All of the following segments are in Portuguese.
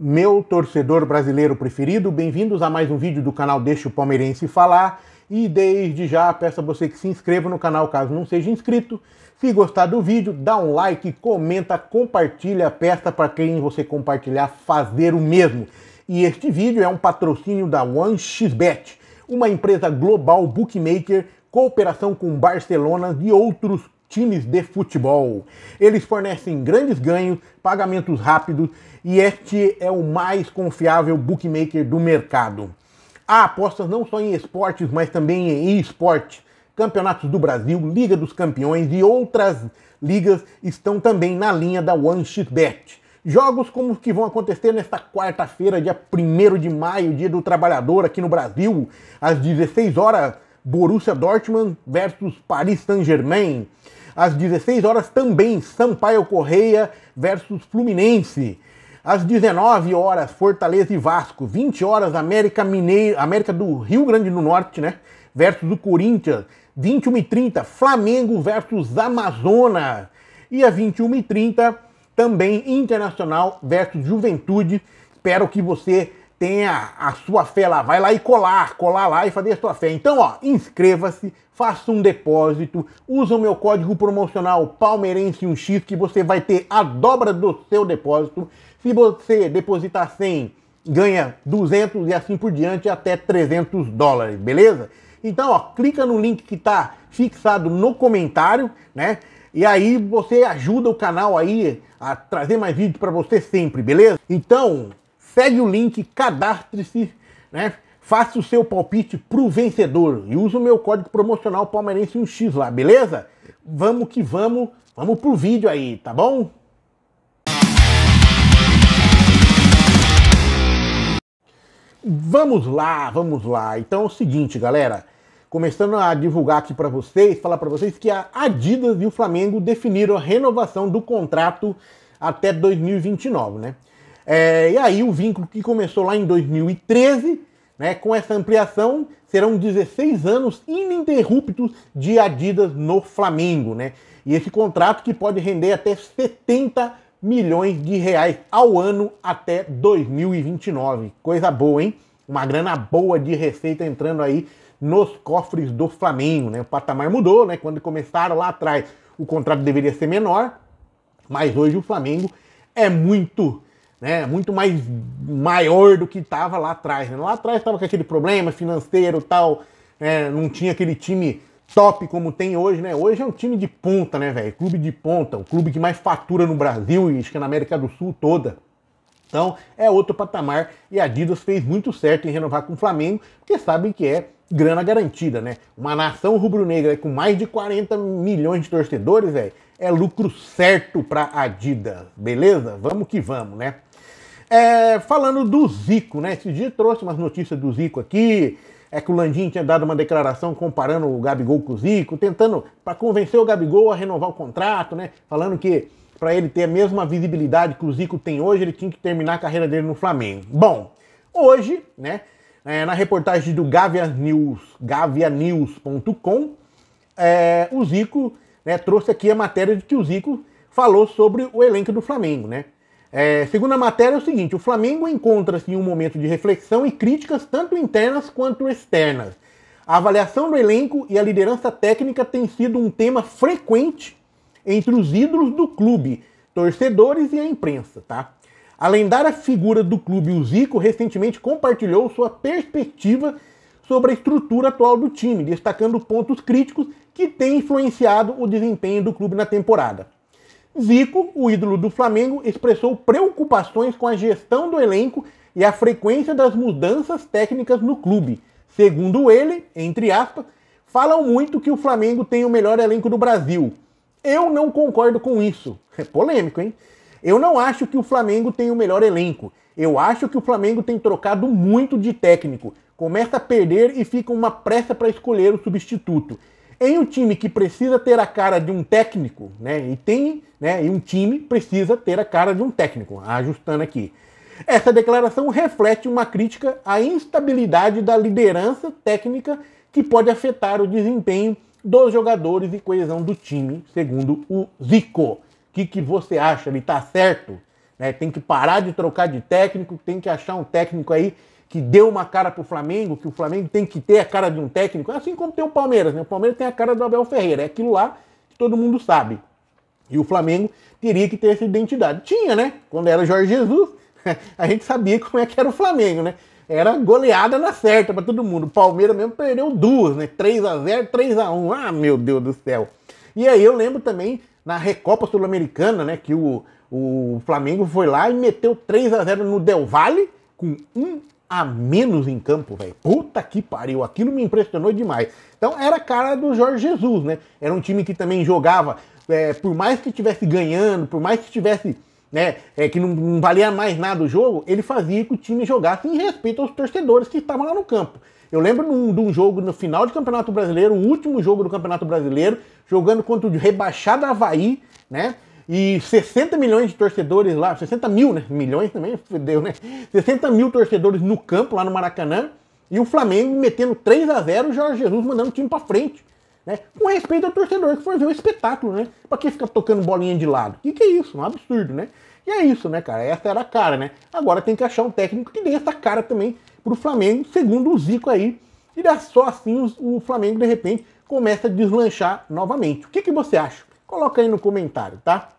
meu torcedor brasileiro preferido, bem-vindos a mais um vídeo do canal Deixa o Palmeirense Falar. E desde já peço a você que se inscreva no canal caso não seja inscrito. Se gostar do vídeo, dá um like, comenta, compartilha, peça para quem você compartilhar fazer o mesmo. E este vídeo é um patrocínio da OneXBet, uma empresa global bookmaker, cooperação com Barcelona e outros times de futebol. Eles fornecem grandes ganhos, pagamentos rápidos e este é o mais confiável bookmaker do mercado. Há apostas não só em esportes, mas também em esporte. Campeonatos do Brasil, Liga dos Campeões e outras ligas estão também na linha da Bet. Jogos como os que vão acontecer nesta quarta-feira, dia 1 de maio, dia do trabalhador aqui no Brasil, às 16 horas, Borussia Dortmund versus Paris Saint-Germain. Às 16 horas também Sampaio Correia versus Fluminense. Às 19 horas Fortaleza e Vasco, 20 horas América Mineiro, América do Rio Grande do Norte, né, versus o Corinthians. 21 e 30 Flamengo versus Amazonas. E às 21 e 30 também Internacional versus Juventude. Espero que você tenha a sua fé lá, vai lá e colar, colar lá e fazer a sua fé. Então, ó, inscreva-se, faça um depósito, usa o meu código promocional palmeirense 1x que você vai ter a dobra do seu depósito. Se você depositar 100, ganha 200 e assim por diante até 300 dólares, beleza? Então, ó, clica no link que está fixado no comentário, né? E aí você ajuda o canal aí a trazer mais vídeos para você sempre, beleza? Então, Segue o link, cadastre-se, né? Faça o seu palpite pro vencedor e usa o meu código promocional palmeirense 1x lá, beleza? Vamos que vamos, vamos pro vídeo aí, tá bom? Vamos lá, vamos lá. Então é o seguinte, galera, começando a divulgar aqui para vocês, falar para vocês que a Adidas e o Flamengo definiram a renovação do contrato até 2029, né? É, e aí o vínculo que começou lá em 2013, né, com essa ampliação, serão 16 anos ininterruptos de Adidas no Flamengo. Né? E esse contrato que pode render até 70 milhões de reais ao ano até 2029. Coisa boa, hein? Uma grana boa de receita entrando aí nos cofres do Flamengo, né? O patamar mudou, né? Quando começaram lá atrás, o contrato deveria ser menor, mas hoje o Flamengo é muito né? Muito mais maior do que estava lá atrás. Né? Lá atrás estava com aquele problema financeiro tal, né? não tinha aquele time top como tem hoje, né? Hoje é um time de ponta, né, velho? Clube de ponta, o clube que mais fatura no Brasil e acho que na América do Sul toda. Então é outro patamar e a Adidas fez muito certo em renovar com o Flamengo, porque sabe que é grana garantida, né? Uma nação rubro-negra com mais de 40 milhões de torcedores, velho, é lucro certo para Adidas, beleza? Vamos que vamos, né? É, falando do Zico, né? Esse dia trouxe umas notícias do Zico aqui. É que o Landim tinha dado uma declaração comparando o Gabigol com o Zico, tentando para convencer o Gabigol a renovar o contrato, né? Falando que para ele ter a mesma visibilidade que o Zico tem hoje, ele tinha que terminar a carreira dele no Flamengo. Bom, hoje, né? É, na reportagem do Gavia News, gavianews.com, é, o Zico né, trouxe aqui a matéria de que o Zico falou sobre o elenco do Flamengo, né? É, segundo a matéria, é o seguinte: o Flamengo encontra-se em um momento de reflexão e críticas, tanto internas quanto externas. A avaliação do elenco e a liderança técnica tem sido um tema frequente entre os ídolos do clube, torcedores e a imprensa, tá? A lendária figura do clube, o Zico, recentemente compartilhou sua perspectiva sobre a estrutura atual do time, destacando pontos críticos que têm influenciado o desempenho do clube na temporada. Zico, o ídolo do Flamengo, expressou preocupações com a gestão do elenco e a frequência das mudanças técnicas no clube. Segundo ele, entre aspas, falam muito que o Flamengo tem o melhor elenco do Brasil. Eu não concordo com isso. É polêmico, hein? Eu não acho que o Flamengo tem o melhor elenco. Eu acho que o Flamengo tem trocado muito de técnico. Começa a perder e fica uma pressa para escolher o substituto. Em um time que precisa ter a cara de um técnico, né? E tem, né? E um time precisa ter a cara de um técnico, ajustando aqui. Essa declaração reflete uma crítica à instabilidade da liderança técnica que pode afetar o desempenho dos jogadores e coesão do time, segundo o Zico. O que, que você acha? Ele tá certo? Né? Tem que parar de trocar de técnico, tem que achar um técnico aí que deu uma cara pro Flamengo, que o Flamengo tem que ter a cara de um técnico, assim como tem o Palmeiras, né? O Palmeiras tem a cara do Abel Ferreira, é aquilo lá que todo mundo sabe. E o Flamengo teria que ter essa identidade. Tinha, né? Quando era Jorge Jesus, a gente sabia como é que era o Flamengo, né? Era goleada na certa para todo mundo. O Palmeiras mesmo perdeu duas, né? 3 a 0, 3 a 1. Ah, meu Deus do céu. E aí eu lembro também na Recopa Sul-Americana, né, que o, o Flamengo foi lá e meteu 3 a 0 no Del Valle com um a menos em campo, velho. Puta que pariu, aquilo me impressionou demais. Então era a cara do Jorge Jesus, né? Era um time que também jogava, é, por mais que estivesse ganhando, por mais que estivesse, né, é, que não, não, valia mais nada o jogo, ele fazia que o time jogasse em respeito aos torcedores que estavam lá no campo. Eu lembro de um, jogo no final do Campeonato Brasileiro, o último jogo do Campeonato Brasileiro, jogando contra o rebaixado Havaí, né? e 60 milhões de torcedores lá, 60 mil, né? Milhões também, fudeu, né? 60 mil torcedores no campo, lá no Maracanã, e o Flamengo metendo 3 a 0 o Jorge Jesus mandando o time pra frente. Né? Com respeito ao torcedor que for ver o espetáculo, né? Pra que ficar tocando bolinha de lado? O que, que é isso? Um absurdo, né? E é isso, né, cara? Essa era a cara, né? Agora tem que achar um técnico que dê essa cara também pro Flamengo, segundo o Zico aí. E só assim o Flamengo, de repente, começa a deslanchar novamente. O que, que você acha? Coloca aí no comentário, tá?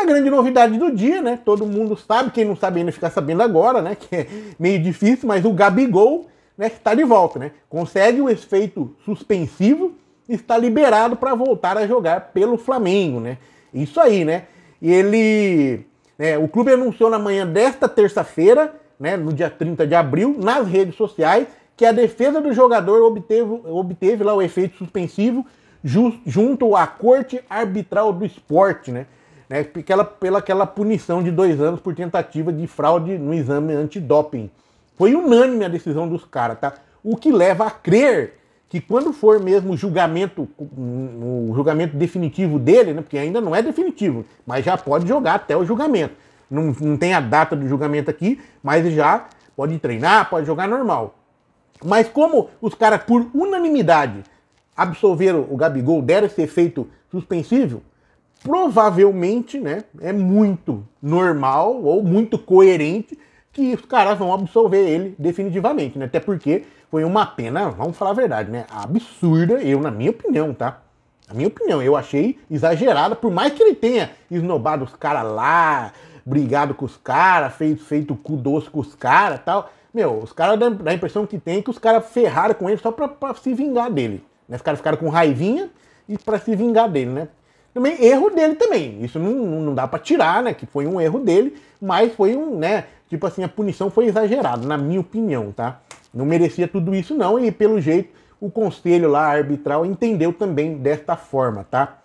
a grande novidade do dia, né? Todo mundo sabe, quem não sabe ainda fica sabendo agora, né? Que é meio difícil, mas o Gabigol né, Que está de volta, né? Consegue o efeito suspensivo e está liberado para voltar a jogar pelo Flamengo, né? Isso aí, né? E ele. Né, o clube anunciou na manhã desta terça-feira, né, no dia 30 de abril, nas redes sociais, que a defesa do jogador obteve, obteve lá o efeito suspensivo just, junto à Corte Arbitral do Esporte, né? né, pela, pela aquela punição de dois anos por tentativa de fraude no exame antidoping. Foi unânime a decisão dos caras, tá? O que leva a crer que quando for mesmo o julgamento, o julgamento definitivo dele, né, porque ainda não é definitivo, mas já pode jogar até o julgamento. Não, não tem a data do julgamento aqui, mas já pode treinar, pode jogar normal. Mas como os caras, por unanimidade, absolveram o Gabigol, deram esse efeito suspensível, provavelmente, né, é muito normal ou muito coerente que os caras vão absolver ele definitivamente, né? Até porque foi uma pena, vamos falar a verdade, né? Absurda, eu, na minha opinião, tá? Na minha opinião, eu achei exagerada, por mais que ele tenha esnobado os caras lá, brigado com os caras, feito, feito cu doce com os caras tal. Meu, os caras dá a impressão que tem que os caras ferraram com ele só pra, pra se vingar dele. Né? Os caras ficaram com raivinha e pra se vingar dele, né? Também erro dele também. Isso não, não dá para tirar, né? Que foi um erro dele, mas foi um, né? Tipo assim, a punição foi exagerada, na minha opinião, tá? Não merecia tudo isso, não, e pelo jeito o conselho lá arbitral entendeu também desta forma, tá?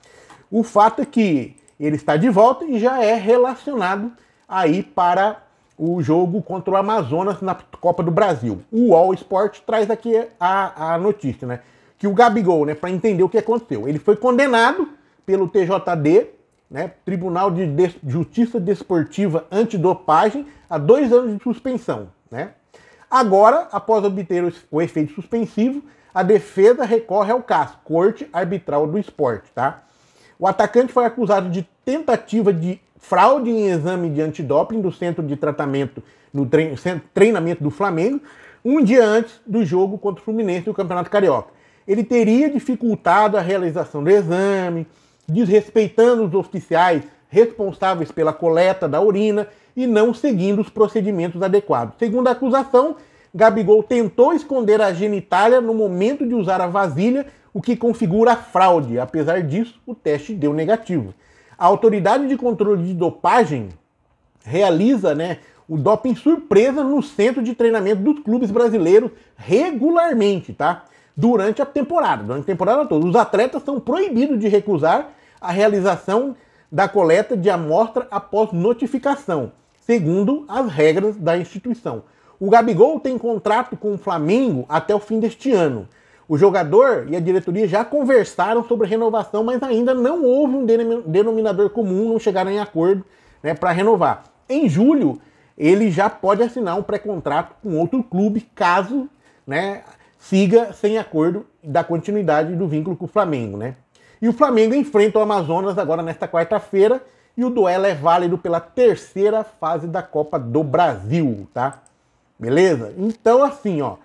O fato é que ele está de volta e já é relacionado aí para o jogo contra o Amazonas na Copa do Brasil. O All Sport traz aqui a, a notícia, né? Que o Gabigol, né, para entender o que aconteceu, ele foi condenado pelo TJD, né, Tribunal de Justiça Desportiva Antidopagem, há dois anos de suspensão. Né? Agora, após obter o, efeito suspensivo, a defesa recorre ao CAS, Corte Arbitral do Esporte. Tá? O atacante foi acusado de tentativa de fraude em exame de antidoping do centro de tratamento no treinamento do Flamengo, um dia antes do jogo contra o Fluminense do Campeonato Carioca. Ele teria dificultado a realização do exame, desrespeitando os oficiais responsáveis pela coleta da urina e não seguindo os procedimentos adequados. Segundo a acusação, Gabigol tentou esconder a genitália no momento de usar a vasilha, o que configura fraude. Apesar disso, o teste deu negativo. A autoridade de controle de dopagem realiza né, o doping surpresa no centro de treinamento dos clubes brasileiros regularmente, tá? durante a temporada, durante a temporada toda. Os atletas são proibidos de recusar a realização da coleta de amostra após notificação, segundo as regras da instituição. O Gabigol tem contrato com o Flamengo até o fim deste ano. O jogador e a diretoria já conversaram sobre renovação, mas ainda não houve um denominador comum, não chegaram em acordo né, para renovar. Em julho, ele já pode assinar um pré-contrato com outro clube, caso né, siga sem acordo da continuidade do vínculo com o Flamengo, né? E o Flamengo enfrenta o Amazonas agora nesta quarta-feira e o duelo é válido pela terceira fase da Copa do Brasil, tá? Beleza? Então assim, ó,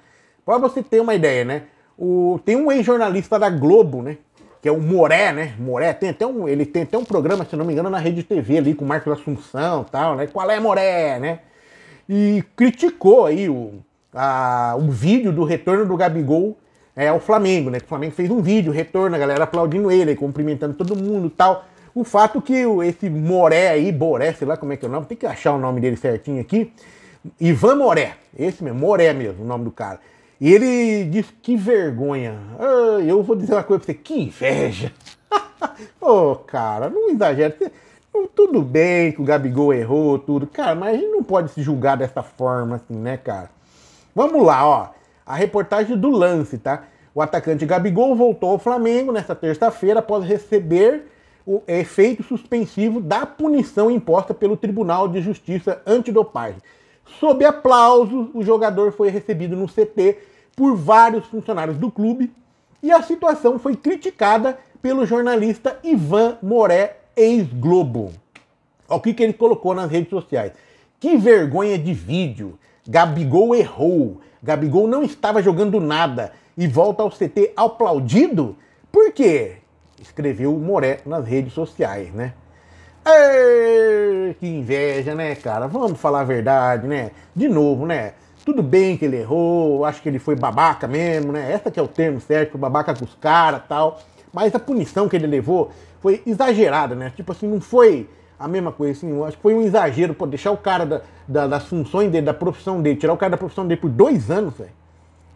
para você ter uma ideia, né? O, tem um ex-jornalista da Globo, né? Que é o Moré, né? Moré tem até um, ele tem até um programa, se não me engano, na Rede TV ali com o Marcos Assunção, tal, né? Qual é Moré, né? E criticou aí o a, ah, um vídeo do retorno do Gabigol é, ao Flamengo, né? O Flamengo fez um vídeo, retorno, a galera aplaudindo ele, cumprimentando todo mundo tal. O fato que esse Moré aí, Boré, sei lá como é que é o nome, tem que achar o nome dele certinho aqui. Ivan Moré, esse mesmo, Moré mesmo, o nome do cara. E ele disse que vergonha. Ah, eu vou dizer uma coisa pra você, que inveja. Ô, oh, cara, não exagera. Tudo bem que o Gabigol errou, tudo. Cara, mas a gente não pode se julgar dessa forma, assim, né, cara? Vamos lá, ó. A reportagem do lance, tá? O atacante Gabigol voltou ao Flamengo nesta terça-feira após receber o efeito suspensivo da punição imposta pelo Tribunal de Justiça Antidopagem. Sob aplausos, o jogador foi recebido no CT por vários funcionários do clube e a situação foi criticada pelo jornalista Ivan Moré, ex-Globo. Olha o que, que ele colocou nas redes sociais. Que vergonha de vídeo! Gabigol errou. Gabigol não estava jogando nada e volta ao CT aplaudido? Por quê? Escreveu Moré nas redes sociais, né? que inveja, né, cara? Vamos falar a verdade, né? De novo, né? Tudo bem que ele errou, acho que ele foi babaca mesmo, né? Essa que é o termo certo, babaca com os caras tal. Mas a punição que ele levou foi exagerada, né? Tipo assim, não foi a mesma coisa, assim, acho que foi um exagero, pô, deixar o cara da, da, das funções dele, da profissão dele, tirar o cara da profissão dele por dois anos, velho.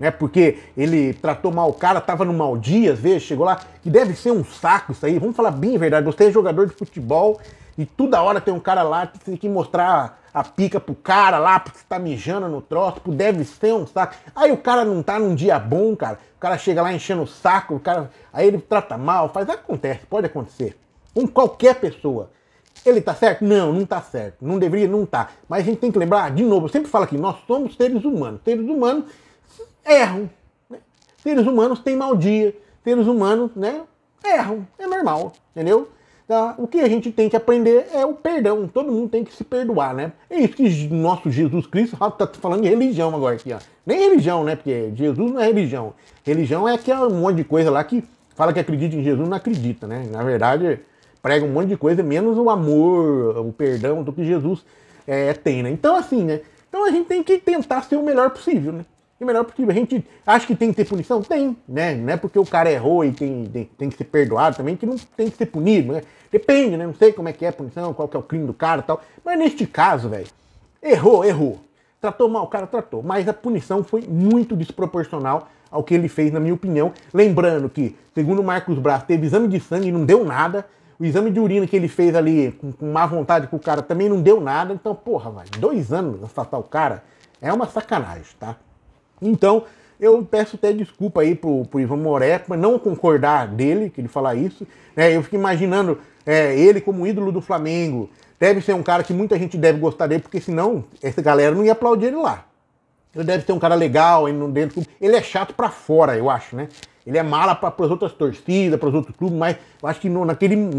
Né, porque ele tratou mal o cara, tava no maldias, dia, às vezes, chegou lá, que deve ser um saco isso aí, vamos falar bem a verdade, você é jogador de futebol e toda hora tem um cara lá que tem que mostrar a pica pro cara lá, porque você tá mijando no troço, deve ser um saco. Aí o cara não tá num dia bom, cara, o cara chega lá enchendo o saco, o cara, aí ele trata mal, faz, acontece, pode acontecer, com qualquer pessoa. Ele tá certo? Não, não tá certo. Não deveria, não tá. Mas a gente tem que lembrar, de novo, eu sempre falo aqui, nós somos seres humanos. Seres humanos erram. Né? Seres humanos têm mau dia. Seres humanos, né? Erram. É normal, entendeu? Tá? O que a gente tem que aprender é o perdão. Todo mundo tem que se perdoar, né? É isso que nosso Jesus Cristo está falando de religião agora aqui, ó. Nem religião, né? Porque Jesus não é religião. Religião é aquele um monte de coisa lá que fala que acredita em Jesus não acredita, né? Na verdade, prega um monte de coisa, menos o amor, o perdão do que Jesus é, tem, né? Então, assim, né? Então a gente tem que tentar ser o melhor possível, né? O melhor possível. A gente acha que tem que ter punição? Tem, né? Não é porque o cara errou e tem, tem, tem que ser perdoado também que não tem que ser punido, né? Depende, né? Não sei como é que é a punição, qual que é o crime do cara e tal. Mas neste caso, velho, errou, errou. Tratou mal, o cara tratou. Mas a punição foi muito desproporcional ao que ele fez, na minha opinião. Lembrando que, segundo Marcos Braz, teve exame de sangue e não deu nada. O exame de urina que ele fez ali com, com má vontade o cara também não deu nada. Então, porra, vai, dois anos assaltar o cara é uma sacanagem, tá? Então, eu peço até desculpa aí pro, pro Ivan Moreto, mas não concordar dele, que ele falar isso. É, eu fico imaginando é, ele como ídolo do Flamengo. Deve ser um cara que muita gente deve gostar dele, porque senão essa galera não ia aplaudir ele lá. Ele deve ser um cara legal, ele não dentro. Ele é chato para fora, eu acho, né? Ele é mala para as outras torcidas, para os outros clubes, mas eu acho que no, naquele, no,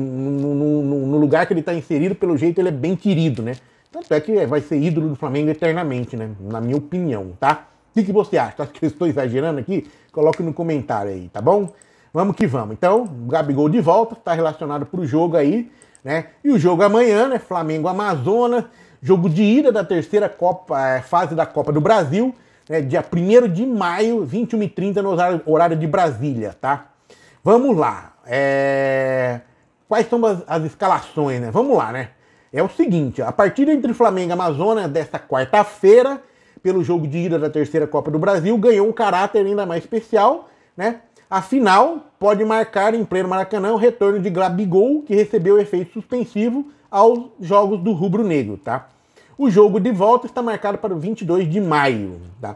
no, no lugar que ele está inserido, pelo jeito, ele é bem querido, né? Tanto é que vai ser ídolo do Flamengo eternamente, né? Na minha opinião, tá? O que, que você acha? Acho que eu estou exagerando aqui? Coloque no comentário aí, tá bom? Vamos que vamos. Então, Gabigol de volta, está relacionado para o jogo aí, né? E o jogo amanhã, né? Flamengo-Amazonas, jogo de ida da terceira Copa, é, fase da Copa do Brasil né, dia 1 de maio, 21h30, no horário, horário de Brasília, tá? Vamos lá. É... Quais são as, as, escalações, né? Vamos lá, né? É o seguinte, a partida entre Flamengo e Amazônia desta quarta-feira, pelo jogo de ida da terceira Copa do Brasil, ganhou um caráter ainda mais especial, né? Afinal, pode marcar em pleno Maracanã o retorno de Grabigol que recebeu efeito suspensivo aos jogos do rubro-negro, tá? O jogo de volta está marcado para o 22 de maio. Tá?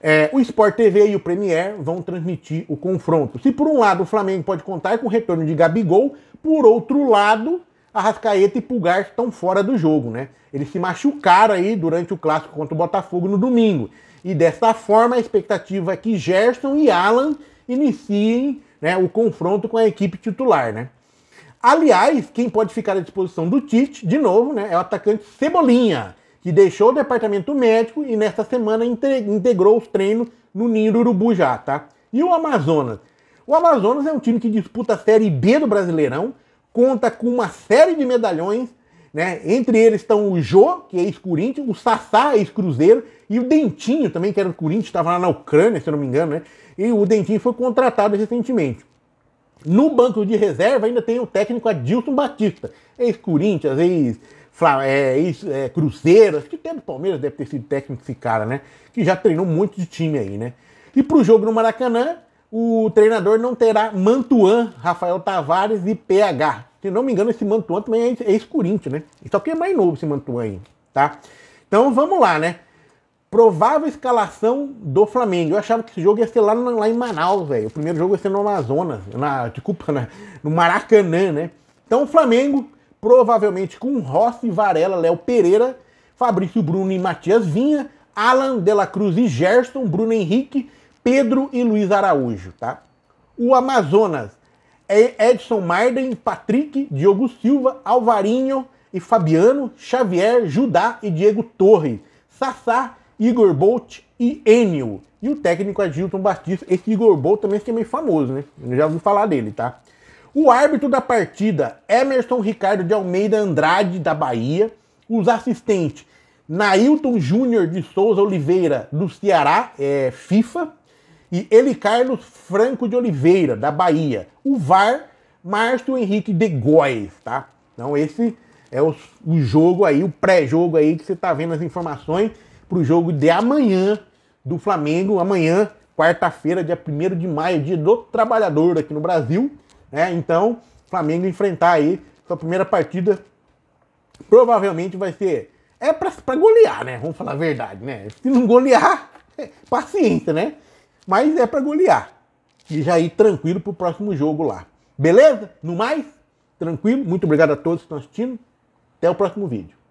É, o Sport TV e o Premier vão transmitir o confronto. Se por um lado o Flamengo pode contar com o retorno de Gabigol, por outro lado, Arrascaeta e Pulgar estão fora do jogo, né? Eles se machucaram aí durante o clássico contra o Botafogo no domingo. E dessa forma a expectativa é que Gerson e Alan iniciem né, o confronto com a equipe titular, né? Aliás, quem pode ficar à disposição do Tite, de novo, né, é o atacante Cebolinha, que deixou o departamento médico e nesta semana integrou os treinos no Ninho do Urubu já, tá? E o Amazonas? O Amazonas é um time que disputa a Série B do Brasileirão, conta com uma série de medalhões, né? Entre eles estão o Jô, que é ex-Corinthians, o Sassá, ex-Cruzeiro, e o Dentinho também, que era do Corinthians, estava lá na Ucrânia, se eu não me engano, né? E o Dentinho foi contratado recentemente. No banco de reserva ainda tem o técnico Adilson Batista, ex-Corinthians, ex, é, ex é, Cruzeiro, acho que até do Palmeiras deve ter sido técnico esse cara, né? Que já treinou muito de time aí, né? E para o jogo no Maracanã, o treinador não terá Mantuan, Rafael Tavares e PH. Se não me engano, esse Mantuan também é ex-Corinthians, né? Só que é mais novo esse Mantuan aí, tá? Então vamos lá, né? Provável escalação do Flamengo. Eu achava que esse jogo ia ser lá, lá em Manaus, velho. O primeiro jogo ia ser no Amazonas, na, desculpa, na, né? no Maracanã, né? Então o Flamengo, provavelmente com Rossi, Varela, Léo Pereira, Fabrício Bruno e Matias Vinha, Alan Dela Cruz e Gerson, Bruno Henrique, Pedro e Luiz Araújo, tá? O Amazonas é Edson Marden, Patrick, Diogo Silva, Alvarinho e Fabiano, Xavier, Judá e Diego Torres, Sassá, Igor Bolt e Enio. E o técnico é Gilton Batista. Esse Igor Bolt também é meio famoso, né? Eu já ouvi falar dele, tá? O árbitro da partida, Emerson Ricardo de Almeida Andrade, da Bahia. Os assistentes, Nailton Júnior de Souza Oliveira, do Ceará, é, FIFA. E ele Carlos Franco de Oliveira, da Bahia. O VAR, Márcio Henrique de Góes, tá? Então esse é o, o jogo aí, o pré-jogo aí que você tá vendo as informações para o jogo de amanhã do Flamengo, amanhã, quarta-feira, dia 1 de maio, dia do trabalhador aqui no Brasil. Né? Então, Flamengo enfrentar aí sua primeira partida. Provavelmente vai ser. É para golear, né? Vamos falar a verdade, né? Se não golear, é, paciência, né? Mas é para golear. E já ir tranquilo para o próximo jogo lá. Beleza? No mais, tranquilo. Muito obrigado a todos que estão assistindo. Até o próximo vídeo.